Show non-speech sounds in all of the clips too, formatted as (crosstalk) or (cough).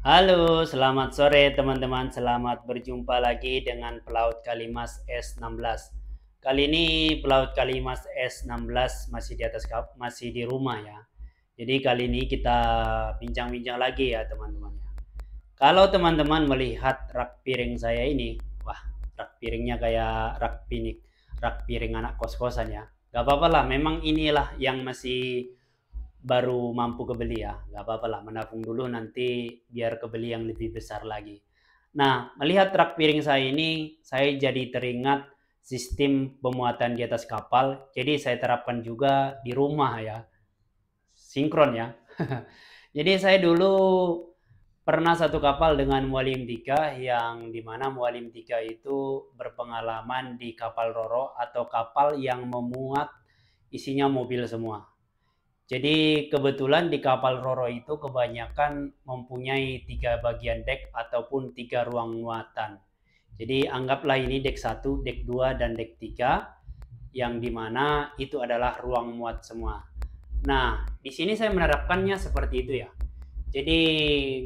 Halo, selamat sore teman-teman. Selamat berjumpa lagi dengan Pelaut Kalimas S16. Kali ini Pelaut Kalimas S16 masih di atas masih di rumah ya. Jadi kali ini kita bincang-bincang lagi ya teman-teman ya. Kalau teman-teman melihat rak piring saya ini, wah, rak piringnya kayak rak pinik, rak piring anak kos-kosan ya. Gak apa-apa lah, memang inilah yang masih baru mampu kebeli ya Gak apa-apa lah menabung dulu nanti biar kebeli yang lebih besar lagi nah melihat truk piring saya ini saya jadi teringat sistem pemuatan di atas kapal jadi saya terapkan juga di rumah ya sinkron ya (laughs) jadi saya dulu pernah satu kapal dengan Mualim Tika yang dimana Mualim Tika itu berpengalaman di kapal Roro atau kapal yang memuat isinya mobil semua. Jadi kebetulan di kapal Roro itu kebanyakan mempunyai tiga bagian deck ataupun tiga ruang muatan. Jadi anggaplah ini deck 1, deck 2, dan deck 3 yang dimana itu adalah ruang muat semua. Nah, di sini saya menerapkannya seperti itu ya. Jadi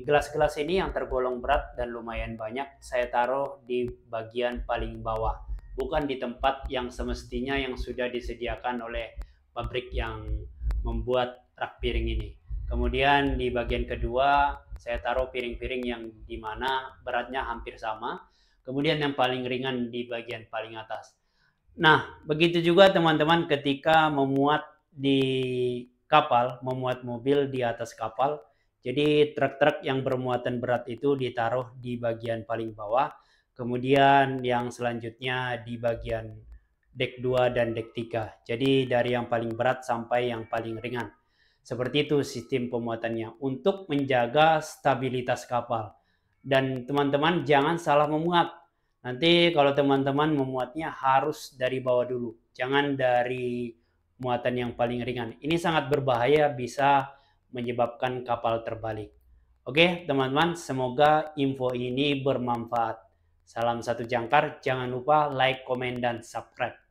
gelas-gelas ini yang tergolong berat dan lumayan banyak saya taruh di bagian paling bawah. Bukan di tempat yang semestinya yang sudah disediakan oleh pabrik yang membuat rak piring ini. Kemudian di bagian kedua saya taruh piring-piring yang di mana beratnya hampir sama. Kemudian yang paling ringan di bagian paling atas. Nah, begitu juga teman-teman ketika memuat di kapal, memuat mobil di atas kapal. Jadi truk-truk yang bermuatan berat itu ditaruh di bagian paling bawah. Kemudian yang selanjutnya di bagian deck 2 dan deck 3. Jadi dari yang paling berat sampai yang paling ringan. Seperti itu sistem pemuatannya untuk menjaga stabilitas kapal. Dan teman-teman jangan salah memuat. Nanti kalau teman-teman memuatnya harus dari bawah dulu. Jangan dari muatan yang paling ringan. Ini sangat berbahaya bisa menyebabkan kapal terbalik. Oke teman-teman, semoga info ini bermanfaat. Salam satu jangkar, jangan lupa like, komen, dan subscribe.